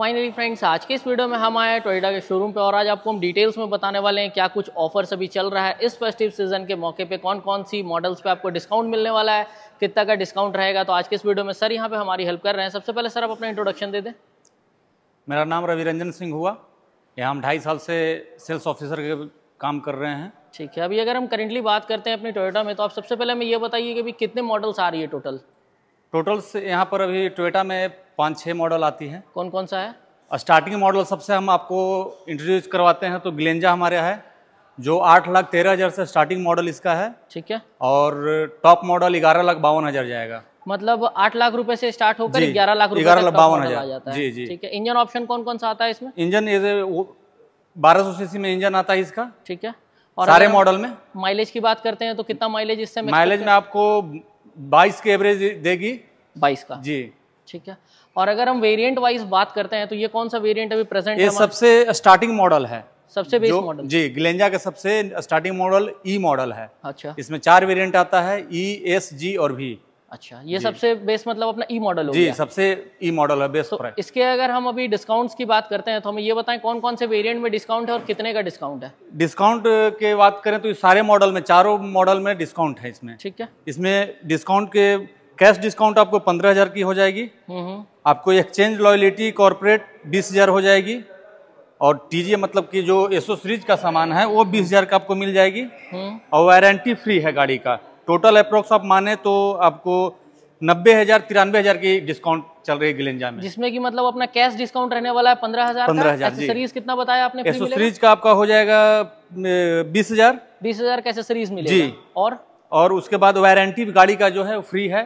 Finally friends आज के इस वीडियो में हम आए टोयोटा के शोरूम पे और आज आपको हम डिटेल्स में बताने वाले हैं क्या कुछ ऑफर्स अभी चल रहा है इस फेस्टिव सीजन के मौके पे कौन कौन सी मॉडल्स पे आपको डिस्काउंट मिलने वाला है कितना का डिस्काउंट रहेगा तो आज के इस वीडियो में सर यहाँ पे हमारी हेल्प कर रहे हैं सबसे पहले सर आप अपना इंट्रोडक्शन दे दें मेरा नाम रविरंजन सिंह हुआ यहाँ हम ढाई साल से सेल्स ऑफिसर के काम कर रहे हैं ठीक है अभी अगर हम करेंटली बात करते हैं अपनी टोयोटा में तो आप सबसे पहले हमें यह बताइए कि अभी कितने मॉडल्स आ रही है टोटल टोटल से यहाँ पर अभी टोयोटा में पाँच छः मॉडल आती हैं कौन कौन सा है स्टार्टिंग मॉडल सबसे हम आपको इंट्रोड्यूस करवाते हैं तो ग्लेंजा हमारे है जो आठ लाख तेरह हज़ार से स्टार्टिंग मॉडल इसका है ठीक है और टॉप मॉडल ग्यारह लाख बावन हज़ार जाएगा मतलब आठ लाख रुपए से स्टार्ट होकर ग्यारह लाख ग्यारह लाख बावन हजार जी जी ठीक है इंजन ऑप्शन कौन कौन सा आता है इसमें इंजन ये बारह सौ सी में इंजन आता है इसका ठीक है और सारे मॉडल में माइलेज की बात करते हैं तो कितना माइलेज इससे माइलेज में आपको बाईस की एवरेज देगी बाईस का जी ठीक है और अगर हम वेरिएंट वाइज बात करते हैं तो ये कौन सा वेरिएंट अभी प्रेजेंट ये सबसे स्टार्टिंग मॉडल है सबसे बेस मॉडल जी ग्लेंजा का सबसे स्टार्टिंग मॉडल ई मॉडल है अच्छा इसमें चार वेरिएंट आता है ई एस जी और भी अच्छा ये सबसे बेस मतलब अपना ई e मॉडल हो जी गया। सबसे ई e मॉडल है बेस तो इसके अगर हम अभी डिस्काउंट्स की बात करते हैं तो हमें ये बताएं कौन कौन से वेरिएंट में डिस्काउंट है और कितने का डिस्काउंट है डिस्काउंट के बात करें तो सारे मॉडल में चारों मॉडल में डिस्काउंट है इसमें ठीक है इसमें डिस्काउंट के कैश डिस्काउंट आपको पंद्रह हजार की हो जाएगी हम्म, हम्म। आपको एक्सचेंज लॉयलिटी कॉर्पोरेट बीस हजार हो जाएगी और टीजी मतलब कि जो एसो का सामान है वो बीस हजार का आपको मिल जाएगी हम्म। और वारंटी फ्री है गाड़ी का टोटल अप्रोक्स आप माने तो आपको नब्बे हजार तिरानवे हजार की डिस्काउंट चल रही है गिलेंजा में जिसमें कि मतलब अपना कैश डिस्काउंट रहने वाला है पंद्रह हजार पंद्रह हजार एसेसरीज कितना बताया आपने एसेसरीज का आपका हो जाएगा बीस हजार बीस हजार का एसेसरीज मिलेगा जी और और उसके बाद वारंटी गाड़ी का जो है फ्री है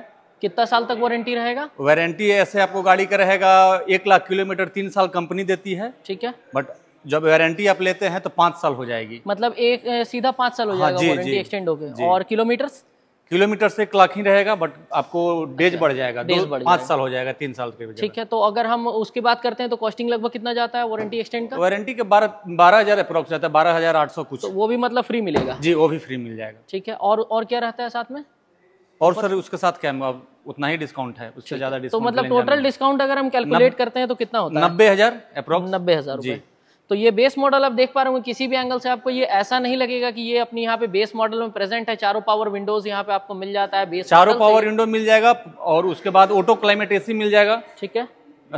कितना साल तक वारंटी रहेगा वारंटी ऐसे आपको गाड़ी का रहेगा एक लाख किलोमीटर तीन साल कंपनी देती है ठीक है बट जब वारंटी आप लेते हैं तो पाँच साल हो जाएगी मतलब एक सीधा पाँच साल हो हाँ, जाएगा हाँ, जी, वारंटी एक्सटेंड हो गया और किलोमीटर्स किलोमीटर से क्लॉक ही रहेगा बट आपको डेज अच्छा। बढ़ जाएगा डेज बढ़ पाँच साल हो जाएगा तीन साल के ठीक है तो अगर हम उसकी बात करते हैं तो कॉस्टिंग लगभग कितना जाता है वारंटी एक्सटेंड का वारंटी के बारह बारह हजार अप्रोक्स जाता है बारह हजार आठ सौ कुछ तो वो भी मतलब फ्री मिलेगा जी वो भी फ्री मिल जाएगा ठीक है और और क्या रहता है साथ में और सर उसके साथ क्या उतना ही डिस्काउंट है उससे ज्यादा तो मतलब टोटल डिस्काउंट अगर हम कैलकुलेट करते हैं तो कितना होता है नब्बे हजार अप्रोक्स नब्बे हजार जी तो ये बेस मॉडल आप देख पा रहे होंगे किसी भी एंगल से आपको ये ऐसा नहीं लगेगा कि ये अपनी यहाँ पे बेस मॉडल में प्रेजेंट है चारों पावर विंडोज यहाँ पे आपको मिल जाता है बेस चारों पावर विंडो मिल जाएगा और उसके बाद ऑटो क्लाइमेट एसी मिल जाएगा ठीक है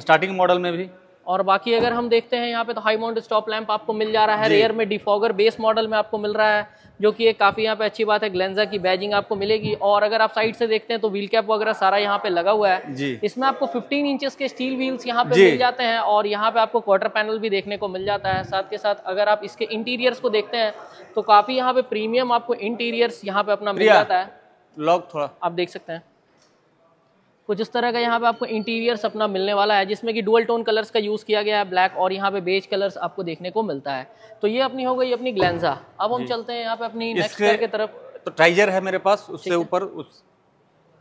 स्टार्टिंग मॉडल में भी और बाकी अगर हम देखते हैं यहाँ पे तो हाई माउंट स्टॉप लैंप आपको मिल जा रहा है रेयर में डिफॉगर बेस मॉडल में आपको मिल रहा है जो कि एक काफ़ी यहाँ पे अच्छी बात है ग्लेंजा की बैजिंग आपको मिलेगी और अगर आप साइड से देखते हैं तो व्हील कैप वगैरह सारा यहाँ पे लगा हुआ है जी इसमें आपको 15 इंचेस के स्टील व्हील्स यहाँ पे मिल जाते हैं और यहाँ पे आपको क्वार्टर पैनल भी देखने को मिल जाता है साथ के साथ अगर आप इसके इंटीरियर्स को देखते हैं तो काफ़ी यहाँ पे प्रीमियम आपको इंटीरियर्स यहाँ पे अपना मिल जाता है लॉक थोड़ा आप देख सकते हैं कुछ तो इस तरह का यहाँ पे आपको इंटीरियर्स अपना मिलने वाला है जिसमें कि डुअल टोन कलर्स का यूज़ किया गया है ब्लैक और यहाँ पे बेज कलर्स आपको देखने को मिलता है तो ये अपनी हो गई अपनी ग्लैंजा अब हम चलते हैं यहाँ पे अपनी नेक्स्ट की तरफ तो टाइजर है मेरे पास उससे ऊपर उस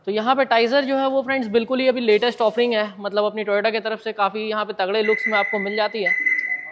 तो यहाँ पे टाइजर जो है वो फ्रेंड्स बिल्कुल ही अभी लेटेस्ट ऑफरिंग है मतलब अपनी टोयोटा की तरफ से काफ़ी यहाँ पे तगड़े लुक्स में आपको मिल जाती है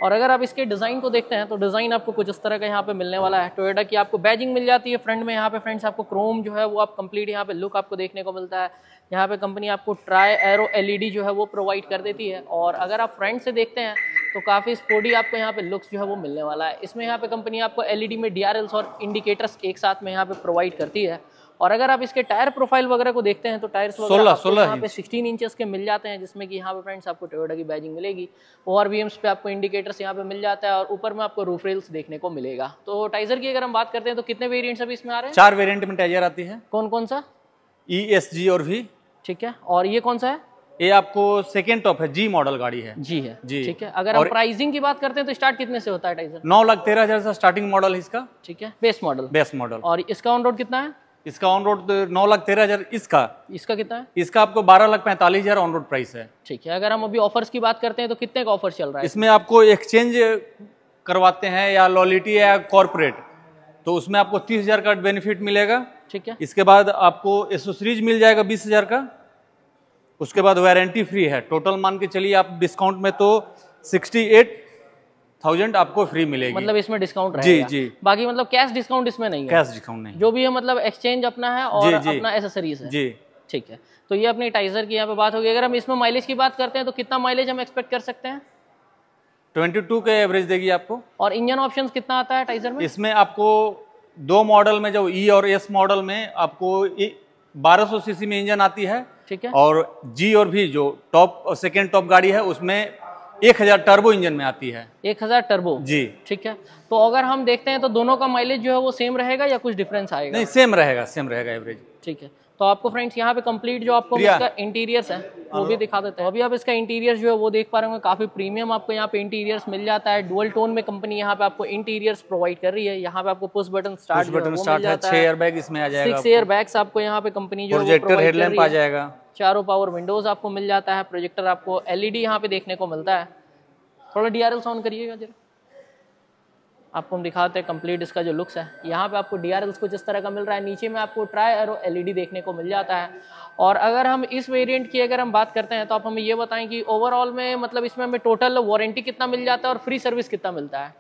और अगर आप इसके डिज़ाइन को देखते हैं तो डिज़ाइन आपको कुछ इस तरह का यहाँ पे मिलने वाला है टोयोटा की आपको बैजिंग मिल जाती है फ्रंट में यहाँ पे फ्रेंड्स आपको क्रोम जो है वो आप कंप्लीट यहाँ पे लुक आपको देखने को मिलता है यहाँ पे कंपनी आपको ट्राई एरो एलईडी जो है वो प्रोवाइड कर देती है और अगर आप फ्रंट से देखते हैं तो काफ़ी स्पोर्टी आपको यहाँ पे लुक्स जो है वो मिलने वाला है इसमें यहाँ पे कंपनी आपको एलईडी में डीआरएल्स और इंडिकेटर्स एक साथ में यहाँ पे प्रोवाइड करती है और अगर आप इसके टायर प्रोफाइल वगैरह को देखते हैं तो टायर्स सोलह सोलह यहाँ पे सिक्सटीन इंचेस के मिल जाते हैं जिसमें कि यहाँ पे फ्रेंड्स आपको टोयोटा की बैजिंग मिलेगी और आर पे आपको इंडिकेटर्स यहाँ पे मिल जाता है और ऊपर में आपको रूफ रेल्स देखने को मिलेगा तो टाइजर की अगर हम बात करते हैं तो कितने वेरियंट अभी इसमें आ रहे हैं चार वेरियंट में टाइजर आती है कौन कौन सा ई एस जी और भी ठीक है और ये कौन सा है ये आपको सेकेंड टॉप है जी मॉडल गाड़ी है जी है जी ठीक है अगर आप प्राइसिंग की बात करते हैं तो स्टार्ट कितने से होता है टाइजर नौ लाख तेरह हजार स्टार्टिंग मॉडल इसका ठीक है बेस मॉडल बेस मॉडल और इसका ऑन रोड कितना है इसका ऑन रोड तो नौ लाख तेरह हजार इसका इसका कितना है इसका आपको बारह लाख पैंतालीस हजार ऑन रोड प्राइस है ठीक है अगर हम अभी ऑफर्स की बात करते हैं तो कितने का ऑफर चल रहा है इसमें आपको एक्सचेंज करवाते हैं या लॉलिटी या कॉरपोरेट तो उसमें आपको तीस हजार का बेनिफिट मिलेगा ठीक है इसके बाद आपको एसोसरीज मिल जाएगा बीस हजार का उसके बाद वारंटी फ्री है टोटल मान के चलिए आप डिस्काउंट में तो सिक्सटी एट थाउजेंड आपको फ्री मिलेगी मतलब इसमें डिस्काउंट जी जी बाकी मतलब कैश डिस्काउंट इसमें नहीं है कैश डिस्काउंट नहीं जो भी है मतलब एक्सचेंज अपना है और अपना एसेसरीज है जी ठीक है तो ये अपनी टाइजर की यहाँ पे बात होगी अगर हम इसमें माइलेज की बात करते हैं तो कितना माइलेज हम एक्सपेक्ट कर सकते हैं 22 के एवरेज देगी आपको और इंजन ऑप्शंस कितना आता है टाइजर में इसमें आपको दो मॉडल में जो ई e और एस मॉडल में आपको 1200 सीसी में इंजन आती है ठीक है और जी और भी जो टॉप सेकेंड टॉप गाड़ी है उसमें एक हजार टर्बो इंजन में आती है एक हजार टर्बो जी ठीक है तो अगर हम देखते हैं तो दोनों का माइलेज जो है वो सेम रहेगा या कुछ डिफरेंस आएगा नहीं सेम रहेगा सेम रहेगा एवरेज ठीक है तो आपको फ्रेंड्स यहाँ पे कंप्लीट जो आपको इसका इंटीरियर्स है वो भी हाँ। दिखा देते हैं अभी आप इसका इंटीरियर जो है वो देख पा रहे होंगे काफी प्रीमियम आपको यहाँ पे इंटीरियर्स मिल जाता है डुअल टोन में कंपनी यहाँ पे आपको इंटीरियर्स प्रोवाइड कर रही है यहाँ पे आपको push button start button start है छह एयर बैग इसमें आ जाएगा सिक्स एयर बैग आपको यहाँ पे कंपनी जो प्रोजेक्टर हेडलैम्प आ जाएगा चारों पावर विंडोज आपको मिल जाता है प्रोजेक्टर आपको एलईडी यहाँ पे देखने को मिलता है थोड़ा डीआरएल साउंड करिएगा जरा आपको हम दिखाते हैं कंप्लीट इसका जो लुक्स है यहाँ पे आपको डी कुछ इस तरह का मिल रहा है नीचे में आपको ट्राई एरो एलईडी देखने को मिल जाता है और अगर हम इस वेरिएंट की अगर हम बात करते हैं तो आप हमें ये बताएं कि ओवरऑल में मतलब इसमें हमें टोटल वारंटी कितना मिल जाता है और फ्री सर्विस कितना मिलता है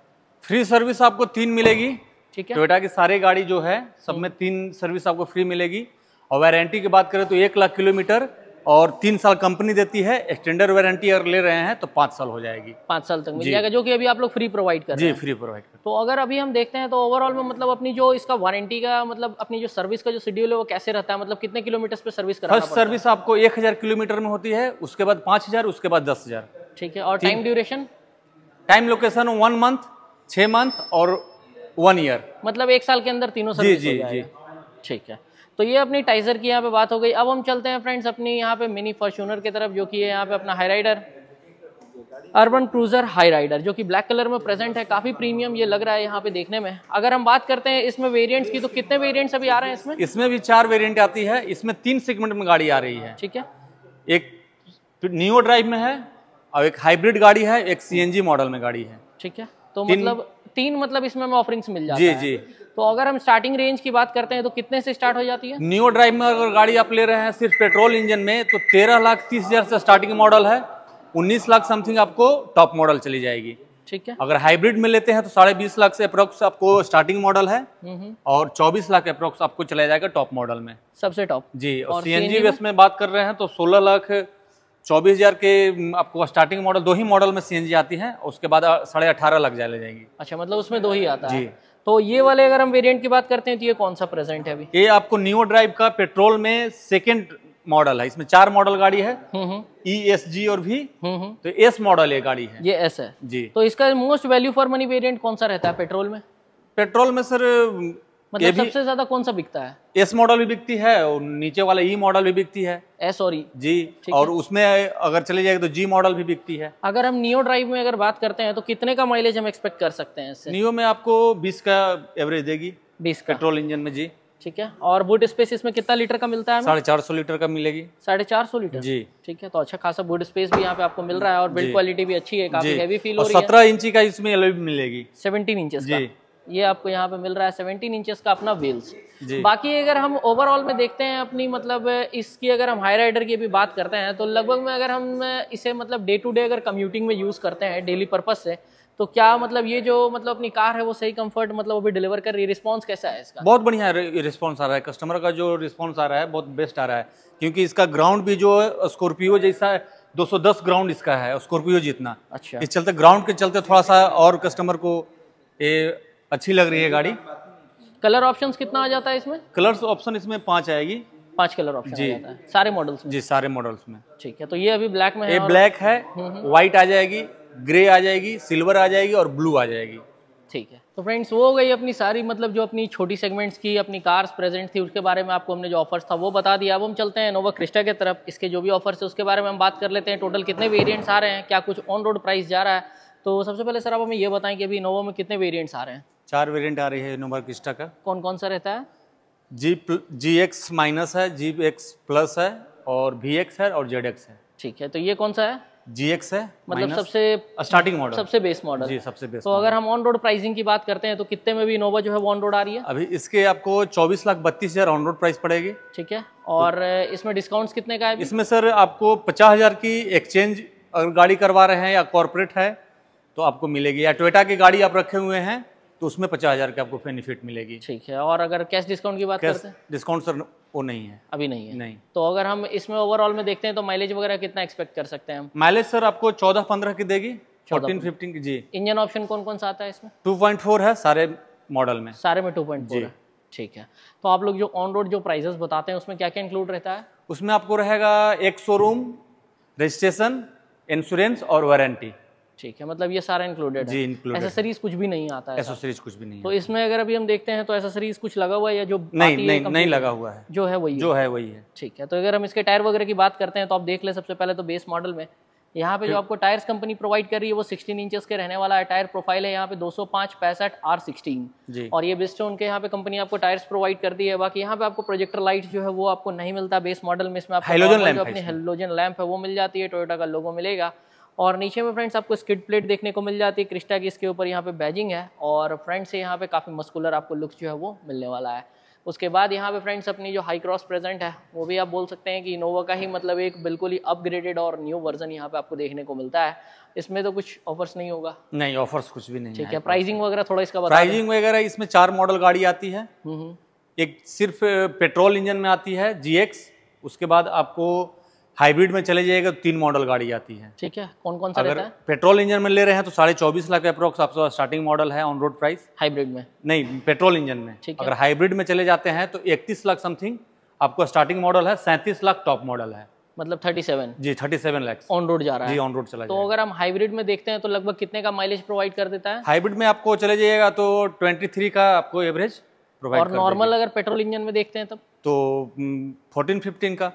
फ्री सर्विस आपको तीन मिलेगी ठीक है टोयटा की सारी गाड़ी जो है सब में हम्म। तीन सर्विस आपको फ्री मिलेगी और वारंटी की बात करें तो एक लाख किलोमीटर और तीन साल कंपनी देती है एक्सटेंडर वारंटी अगर ले रहे हैं तो पाँच साल हो जाएगी पाँच साल तक मिल जाएगा जो कि अभी आप लोग फ्री प्रोवाइड कर जी फ्री प्रोवाइड कर तो अगर अभी हम देखते हैं तो ओवरऑल में मतलब अपनी जो इसका वारंटी का मतलब अपनी जो सर्विस का जो शेड्यूल है वो कैसे रहता है मतलब कितने किलोमीटर पर सर्विस कर फर्स्ट सर्विस आपको एक हजार किलोमीटर में होती है उसके बाद पाँच हजार उसके बाद दस हजार ठीक है और time duration time location one month छः मंथ और वन ईयर मतलब एक साल के अंदर तीनों सर्विस जी जी ठीक है तो ये अपनी टाइजर की यहाँ पे बात हो गई अब हम चलते हैं फ्रेंड्स अपनी यहाँ पे मिनी फॉर्चूनर की तरफ जो कि है यहाँ पे अपना Hyryder Urban Cruiser Hyryder जो कि ब्लैक कलर में प्रेजेंट है काफी प्रीमियम ये लग रहा है यहाँ पे देखने में अगर हम बात करते हैं इसमें वेरिएंट्स की तो कितने वेरिएंट्स अभी आ रहे हैं इसमें इसमें भी चार वेरिएंट आती है इसमें तीन सेगमेंट में गाड़ी आ रही है ठीक है एक न्यू ड्राइव में है और एक हाइब्रिड गाड़ी है एक सी मॉडल में गाड़ी है ठीक है तो मतलब तीन मतलब इसमें हमें ऑफरिंग्स मिल जाती है जी जी तो अगर हम स्टार्टिंग रेंज की बात करते हैं तो कितने से स्टार्ट हो जाती है न्यू ड्राइव में अगर गाड़ी आप ले रहे हैं सिर्फ पेट्रोल इंजन में तो तेरह लाख तीस हजार से स्टार्टिंग मॉडल है उन्नीस लाख समथिंग आपको टॉप मॉडल चली जाएगी ठीक है अगर हाइब्रिड में लेते हैं तो साढ़े बीस लाख से अप्रोक्स आपको स्टार्टिंग मॉडल है हम्म, हम्म। और चौबीस लाख अप्रोक्स आपको चला जाएगा टॉप मॉडल में सबसे टॉप जी और सी जी में बात कर रहे हैं तो सोलह लाख चौबीस हज़ार के आपको स्टार्टिंग मॉडल दो ही मॉडल में सी आती है उसके बाद साढ़े अठारह लग जाए ले जाएगी अच्छा मतलब उसमें दो ही आता जी तो ये वाले अगर हम वेरिएंट की बात करते हैं तो ये कौन सा प्रेजेंट है अभी ये आपको न्यू ड्राइव का पेट्रोल में सेकेंड मॉडल है इसमें चार मॉडल गाड़ी है ई एस जी और भी हम्म, हम्म। तो एस मॉडल ये गाड़ी है ये एस है जी तो इसका most value for money variant कौन सा रहता है पेट्रोल में पेट्रोल में सर मतलब सबसे ज्यादा कौन सा बिकता है एस मॉडल भी बिकती है और नीचे वाला ई e मॉडल भी बिकती है एस और ई जी और उसमें अगर चले जाएगा तो जी मॉडल भी बिकती है अगर हम नियो ड्राइव में अगर बात करते हैं तो कितने का माइलेज हम एक्सपेक्ट कर सकते हैं इससे नियो में आपको बीस का एवरेज देगी बीस पेट्रोल इंजन में जी ठीक है और बूट स्पेस इसमें कितना लीटर का मिलता है साढ़े चार सौ लीटर का मिलेगी साढ़े चार सौ लीटर जी ठीक है तो अच्छा खासा बूट स्पेस भी यहाँ पे आपको मिल रहा है और बिल्ड क्वालिटी भी अच्छी है काफी हैवी फील हो रही है सत्रह इंची का इसमें अलग मिलेगी सेवनटीन इंच जी ये आपको यहाँ पे मिल रहा है सेवनटीन इंचेस का अपना व्हील्स बाकी अगर हम ओवरऑल में देखते हैं अपनी मतलब इसकी अगर हम हाई राइडर की भी बात करते हैं तो लगभग में अगर हम इसे मतलब डे टू डे अगर कम्यूटिंग में यूज़ करते हैं डेली पर्पज़ से तो क्या मतलब ये जो मतलब अपनी कार है वो सही कंफर्ट मतलब अभी डिलीवर कर रही है रिस्पॉन्स कैसा है इसका बहुत बढ़िया रिस्पॉन्स आ रहा है कस्टमर का जो रिस्पॉन्स आ रहा है बहुत बेस्ट आ रहा है क्योंकि इसका ग्राउंड भी जो है स्कॉर्पियो जैसा है 210 ग्राउंड इसका है स्कॉर्पियो जितना अच्छा इस चलते ग्राउंड के चलते थोड़ा सा और कस्टमर को ये अच्छी लग रही है गाड़ी कलर ऑप्शन कितना आ जाता है इसमें कलर ऑप्शन इसमें पाँच आएगी पांच कलर ऑप्शन जी है सारे मॉडल्स जी सारे मॉडल्स में ठीक है तो ये अभी ब्लैक में है ये ब्लैक है व्हाइट हम्म, हम्म। आ जाएगी ग्रे आ जाएगी सिल्वर आ जाएगी और ब्लू आ जाएगी ठीक है तो फ्रेंड्स वो हो गई अपनी सारी मतलब जो अपनी छोटी सेगमेंट्स की अपनी कार्स प्रेजेंट थी उसके बारे में आपको हमने जो ऑफर्स था वो बता दिया अब हम चलते हैं नोवा क्रिस्टा के तरफ इसके जो भी ऑफर्स है उसके बारे में हम बात कर लेते हैं टोटल कितने वेरिएंट्स आ रहे हैं क्या कुछ ऑन रोड प्राइस जा रहा है तो सबसे पहले सर आप हमें ये बताएं कि अभी इनोवा में कितने वेरिएंट्स आ रहे हैं चार वेरिएंट आ रही है इनोवा क्रिस्टा का कौन कौन सा रहता है जी जी एक्स माइनस है जी एक्स प्लस है और वी एक्स है और जेड एक्स है ठीक है तो ये कौन सा है जी एक्स है मतलब सबसे स्टार्टिंग मॉडल सबसे बेस मॉडल जी सबसे बेस तो अगर हम ऑन रोड प्राइसिंग की बात करते हैं तो कितने में भी इनोवा जो है ऑन रोड आ रही है अभी इसके आपको चौबीस लाख बत्तीस हजार ऑन रोड प्राइस पड़ेगी ठीक है और तो, इसमें डिस्काउंट्स कितने का है इसमें सर आपको पचास हजार की एक्सचेंज अगर गाड़ी करवा रहे हैं या कॉरपोरेट है तो आपको मिलेगी या टोयटा की गाड़ी आप रखे हुए हैं तो उसमें पचास हज़ार की आपको बेनिफिट मिलेगी ठीक है और अगर कैश डिस्काउंट की बात करते हैं डिस्काउंट सर वो नहीं है अभी नहीं है नहीं तो अगर हम इसमें ओवरऑल में देखते हैं तो माइलेज वगैरह कितना एक्सपेक्ट कर सकते हैं हम माइलेज सर आपको चौदह पंद्रह की देगी फोर्टीन फिफ्टीन की जी इंजन ऑप्शन कौन कौन सा आता है इसमें टू पॉइंट फोर है सारे मॉडल में सारे में टू पॉइंट जी ठीक है तो आप लोग जो ऑन रोड जो प्राइजेस बताते हैं उसमें क्या क्या इंक्लूड रहता है उसमें आपको रहेगा एक शोरूम रजिस्ट्रेशन इंश्योरेंस और वारंटी ठीक है मतलब ये सारा इंक्लूडेड है एसेसरीज कुछ भी नहीं आता है एसेसरीज कुछ भी नहीं तो इसमें अगर अभी हम देखते हैं तो एसेसरीज कुछ लगा हुआ है या जो नहीं नहीं नहीं लगा हुआ है जो है वही जो है वही है ठीक है तो अगर हम इसके टायर वगैरह की बात करते हैं तो आप देख ले सबसे पहले तो बेस मॉडल में यहाँ पे जो आपको टायर्स कंपनी प्रोवाइड कर रही है वो 16 इंचेस के रहने वाला है टायर प्रोफाइल है यहाँ पे 205 पैंसठ आर सिक्सटीन और ये बिस्टोन उनके यहाँ पे कंपनी आपको टायर्स प्रोवाइड करती है बाकी यहाँ पे आपको प्रोजेक्टर लाइट जो है वो आपको नहीं मिलता बेस मॉडल में इसमें आपको हेलोजन लैंप हेलोजन लैंप है वो मिल जाती है टोयोटा का लोगो मिलेगा और नीचे में फ्रेंड्स आपको स्किड प्लेट देखने को मिल जाती है क्रिस्टा की इसके ऊपर यहाँ पे बैजिंग है और फ्रंट से यहाँ पे काफ़ी मस्कुलर आपको लुक्स जो है वो मिलने वाला है उसके बाद यहाँ पे फ्रेंड्स अपनी जो हाई क्रॉस प्रेजेंट है वो भी आप बोल सकते हैं कि इनोवा का ही मतलब एक बिल्कुल ही अपग्रेडेड और न्यू वर्जन यहाँ पे आपको देखने को मिलता है इसमें तो कुछ ऑफर्स नहीं होगा नहीं ऑफर्स कुछ भी नहीं ठीक है प्राइसिंग वगैरह थोड़ा इसका प्राइसिंग वगैरह इसमें चार मॉडल गाड़ी आती है हम्म, हम्म। एक सिर्फ पेट्रोल इंजन में आती है जी उसके बाद आपको हाइब्रिड में चले जाएगा तो तीन मॉडल गाड़ी आती है ठीक है कौन कौन सा अगर पेट्रोल इंजन में ले रहे हैं तो साढ़े चौबीस लाख अप्रोक्स आपका स्टार्टिंग मॉडल है ऑन रोड प्राइस हाइब्रिड में नहीं पेट्रोल इंजन में अगर हाइब्रिड में चले जाते हैं तो इकतीस लाख समथिंग आपको स्टार्टिंग मॉडल है सैंतीस लाख टॉप मॉडल है मतलब थर्टी सेवन जी thirty seven lakhs on road जा रहा है जी ऑन रोड चला तो अगर हम हाइब्रिड में देखते हैं तो लगभग कितने का माइलेज प्रोवाइड कर देता है हाइब्रिड में आपको चले जाइएगा तो ट्वेंटी थ्री का आपको एवरेज प्रोवाइड और नॉर्मल अगर पेट्रोल इंजन में देखते हैं तब तो फोर्टीन हम्म, फिफ्टीन का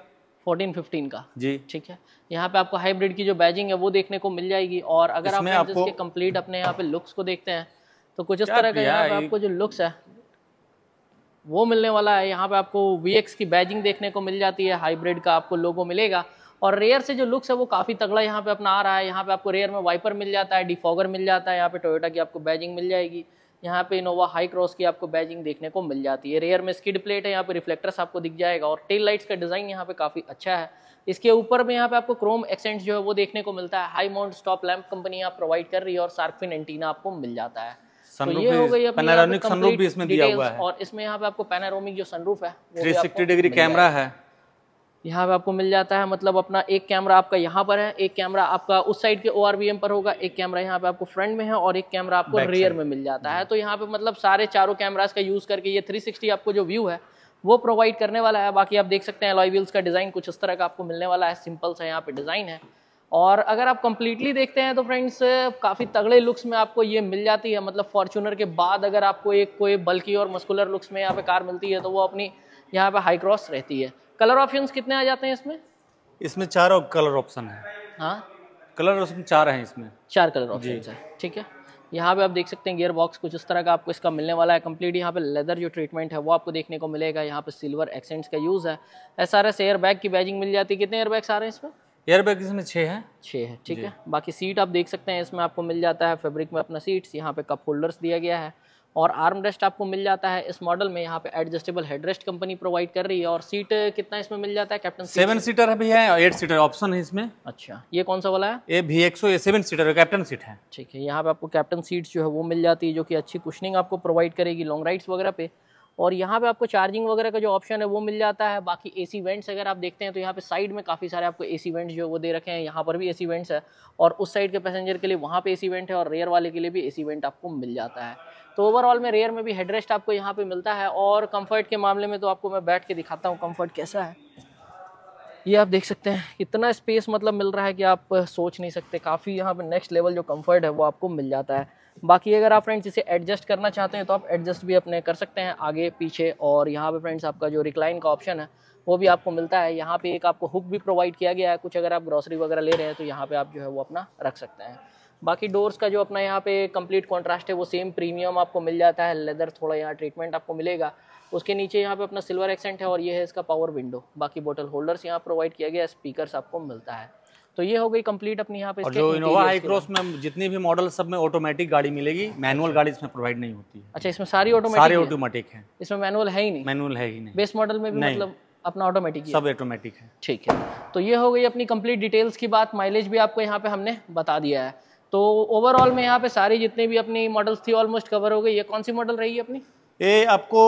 फोर्टीन फिफ्टीन का जी ठीक है यहाँ पे आपको हाइब्रिड की जो बैजिंग है वो देखने को मिल जाएगी और अगर आप इसके कंप्लीट अपने यहाँ पे लुक्स को देखते हैं तो कुछ इस तरह का यहाँ पे आपको जो लुक्स है वो मिलने वाला है यहाँ पे आपको वी की बैजिंग देखने को मिल जाती है हाइब्रिड का आपको लोगो मिलेगा और रेयर से जो लुक्स है वो काफ़ी तगड़ा यहाँ पे अपना आ रहा है यहाँ पे आपको रेयर में वाइपर मिल जाता है डिफॉगर मिल जाता है यहाँ पे टोयोटा की आपको बैजिंग मिल जाएगी यहाँ पे इनोवा हाई क्रॉस की आपको बैजिंग देखने को मिल जाती है रेयर में स्किड प्लेट है यहाँ पे रिफ्लेक्टर्स आपको दिख जाएगा और टेल लाइट्स का डिज़ाइन यहाँ पे काफ़ी अच्छा है इसके ऊपर में यहाँ पे आपको क्रोम एक्सेंट जो है वो देखने को मिलता है high mount stop lamp company यहाँ प्रोवाइड कर रही है और सार्कफिन एंटीना आपको मिल जाता है तो ये हो गई पैनारोमिक सनरूफ भी इसमें दिया हुआ है और इसमें यहाँ पे आपको पैनारोमिक जो सनरूफ है 360 डिग्री कैमरा है यहाँ पे आपको मिल जाता है मतलब अपना एक कैमरा आपका यहाँ पर है एक कैमरा आपका उस साइड के ओ पर होगा एक कैमरा यहाँ पे आपको फ्रंट में है और एक कैमरा आपको रेयर में मिल जाता है तो यहाँ पे मतलब सारे चारों कैमराज का यूज़ करके ये 360 आपको जो व्यू है वो प्रोवाइड करने वाला है बाकी आप देख सकते हैं एलॉय व्हील्स का डिज़ाइन कुछ इस तरह का आपको मिलने वाला है सिंपल सा यहाँ पे डिज़ाइन है और अगर आप कंप्लीटली देखते हैं तो फ्रेंड्स काफ़ी तगड़े लुक्स में आपको ये मिल जाती है मतलब फॉर्चूनर के बाद अगर आपको एक कोई बल्कि और मस्कुलर लुक्स में यहाँ पे कार मिलती है तो वो अपनी यहाँ पे हाई क्रॉस रहती है कलर ऑप्शन कितने आ जाते हैं इसमें इसमें चार कलर ऑप्शन है हाँ कलर ऑप्शन चार हैं इसमें चार कलर ऑप्शन है ठीक है यहाँ पे आप देख सकते हैं गियर बॉक्स कुछ इस तरह का आपको इसका मिलने वाला है कम्प्लीट यहाँ पे लेदर जो ट्रीटमेंट है वो आपको देखने को मिलेगा यहाँ पे सिल्वर एक्सेंट्स का यूज़ है S R S air bag की बैजिंग मिल जाती है कितने एयर बैग्स आ रहे हैं इसमें एयर बैग इसमें छः हैं छः है ठीक है बाकी सीट आप देख सकते हैं इसमें आपको मिल जाता है फेब्रिक में अपना सीट्स यहाँ पे कप होल्डर्स दिया गया है और आर्म रेस्ट आपको मिल जाता है इस मॉडल में यहाँ पे एडजस्टेबल हेडरेस्ट कंपनी प्रोवाइड कर रही है और सीट कितना इसमें मिल जाता है कैप्टन सेवन सीटर अभी है एट सीटर ऑप्शन है इसमें अच्छा ये कौन सा वाला है ये भी एक सौ सेवन सीटर कैप्टन सीट है ठीक है यहाँ पे आपको कैप्टन सीट जो है वो मिल जाती है जो कि अच्छी कुशनिंग आपको प्रोवाइड करेगी लॉन्ग राइड्स वगैरह पे और यहाँ पे आपको चार्जिंग वगैरह का जो ऑप्शन है वो मिल जाता है बाकी ए सी वेंट्स अगर आप देखते हैं तो यहाँ पे साइड में काफ़ी सारे आपको ए सी वेंट्स जो वो दे रखे हैं यहाँ पर भी ए सी वेंट्स है और उस साइड के पैसेंजर के लिए वहाँ पे ए सी वेंट है और रेयर वाले के लिए भी ए सी वेंट आपको मिल जाता है तो ओवरऑल में रेयर में भी हेडरेस्ट आपको यहाँ पे मिलता है और कंफर्ट के मामले में तो आपको मैं बैठ के दिखाता हूँ कंफर्ट कैसा है ये आप देख सकते हैं इतना स्पेस मतलब मिल रहा है कि आप सोच नहीं सकते काफ़ी यहाँ पे नेक्स्ट लेवल जो कंफर्ट है वो आपको मिल जाता है बाकी अगर आप फ्रेंड्स इसे एडजस्ट करना चाहते हैं तो आप एडजस्ट भी अपने कर सकते हैं आगे पीछे और यहाँ पर फ्रेंड्स आपका जो रिक्लाइन का ऑप्शन है वो भी आपको मिलता है यहाँ पर एक आपको हुक भी प्रोवाइड किया गया है कुछ अगर आप ग्रॉसरी वगैरह ले रहे हैं तो यहाँ पर आप जो है वो अपना रख सकते हैं बाकी डोर्स का जो अपना यहाँ पे कंप्लीट कॉन्ट्रास्ट है वो सेम प्रीमियम आपको मिल जाता है लेदर थोड़ा यहाँ ट्रीटमेंट आपको मिलेगा उसके नीचे यहाँ पे अपना सिल्वर एक्सेंट है और ये है इसका पावर विंडो बाकी बोटल होल्डर्स यहाँ प्रोवाइड किया गया स्पीकर आपको मिलता है तो ये हो गई कंप्लीट अपनी यहाँ पे और जो इनोवा हाई क्रॉस में जितनी भी मॉडल सब में ऑटोमेटिक गाड़ी मिलेगी मैनुअल अच्छा। गाड़ी इसमें प्रोवाइड नहीं होती है अच्छा इसमें सारी ऑटोमेटिक ऑटोमेटिक है इसमें मैनुअल है ही नहीं मैनुअल है ही नहीं बेस मॉडल में भी मतलब अपना ऑटोमेटिक सब ऑटोमेटिक है ठीक है तो ये हो गई अपनी कंप्लीट डिटेल्स की बात माइलेज भी आपको यहाँ पे हमने बता दिया है तो ओवरऑल में यहाँ पे सारी जितने भी अपनी मॉडल्स थी ऑलमोस्ट कवर हो गई ये कौन सी मॉडल रही है अपनी ये आपको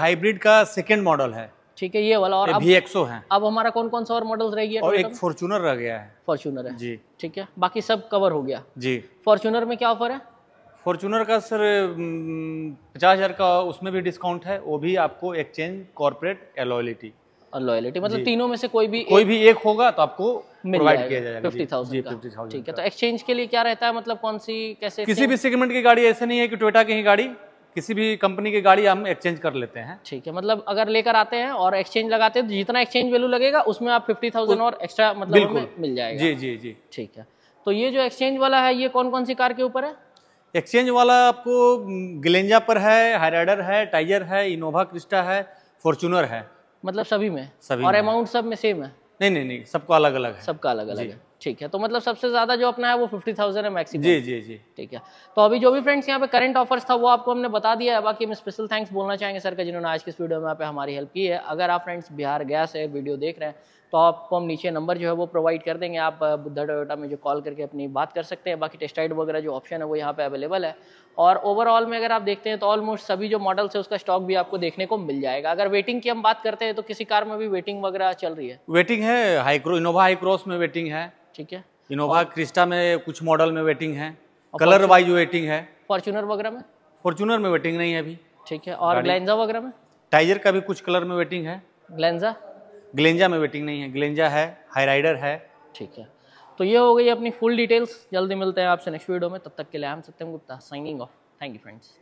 हाइब्रिड का सेकेंड मॉडल है ठीक है ये वाला और अब एक्सो है अब हमारा कौन कौन सा और मॉडल रह गया और एक फॉर्चूनर रह गया है फॉर्चूनर है जी ठीक है बाकी सब कवर हो गया जी फॉर्चूनर में क्या ऑफर है फॉर्चूनर का सर पचास हज़ार का उसमें भी डिस्काउंट है वो भी आपको एक्सचेंज कॉर्पोरेट एलॉयलिटी और लॉयलिटी मतलब तीनों में से कोई भी कोई भी एक होगा तो आपको प्रोवाइड किया जाएगा फिफ्टी थाउजेंड ठीक है तो एक्सचेंज के लिए क्या रहता है मतलब कौन सी कैसे किसी भी सेगमेंट की गाड़ी ऐसे नहीं है कि टोयोटा की ही गाड़ी किसी भी कंपनी की गाड़ी हम एक्सचेंज कर लेते हैं ठीक है मतलब अगर लेकर आते हैं और एक्सचेंज लगाते हैं तो जितना एक्सचेंज वैल्यू लगेगा उसमें आप फिफ्टी थाउजेंड और एक्स्ट्रा मतलब हमें मिल जाएगा जी जी जी ठीक है तो ये जो एक्सचेंज वाला है ये कौन कौन सी कार के ऊपर है एक्सचेंज वाला आपको गिलेंजा पर है हाईराइडर है टाइजर है इनोवा क्रिस्टा है फॉर्चूनर है मतलब सभी में सभी और अमाउंट सब में सेम है नहीं नहीं नहीं सबको अलग अलग है सबका अलग अलग है ठीक है तो मतलब सबसे ज्यादा जो अपना है वो फिफ्टी थाउजेंड है मैक्सिमम जी जी जी ठीक है तो अभी जो भी फ्रेंड्स यहाँ पे करंट ऑफर्स था वो आपको हमने बता दिया है बाकी हम स्पेशल थैंक्स बोलना चाहेंगे सर का जिन्होंने आज के इस वीडियो में पे हमारी हेल्प की है अगर आप फ्रेंड्स बिहार गैस है वीडियो देख रहे हैं तो आपको हम नीचे नंबर जो है वो प्रोवाइड कर देंगे आप बुद्धा टोयोटा में जो कॉल करके अपनी बात कर सकते हैं बाकी टेस्टाइड वगैरह जो ऑप्शन है वो यहाँ पे अवेलेबल है और ओवरऑल में अगर आप देखते हैं तो ऑलमोस्ट सभी जो मॉडल्स है उसका स्टॉक भी आपको देखने को मिल जाएगा अगर वेटिंग की हम बात करते हैं तो किसी कार में भी वेटिंग वगैरह चल रही है वेटिंग है हाईक्रो इनोवा हाईक्रोस में वेटिंग है ठीक है इनोवा क्रिस्टा में कुछ मॉडल में वेटिंग है कलर वाइज वेटिंग है फॉर्चूनर वगैरह में फॉर्चूनर में वेटिंग नहीं है अभी ठीक है और ग्लेंजा वगैरह में टाइजर का भी कुछ कलर में वेटिंग है ग्लेंजा ग्लेंजा में वेटिंग नहीं है ग्लेंजा है हाई राइडर है ठीक है तो ये हो गई अपनी फुल डिटेल्स जल्दी मिलते हैं आपसे नेक्स्ट वीडियो में तब तक के लिए हम Satyam Gupta signing off thank you friends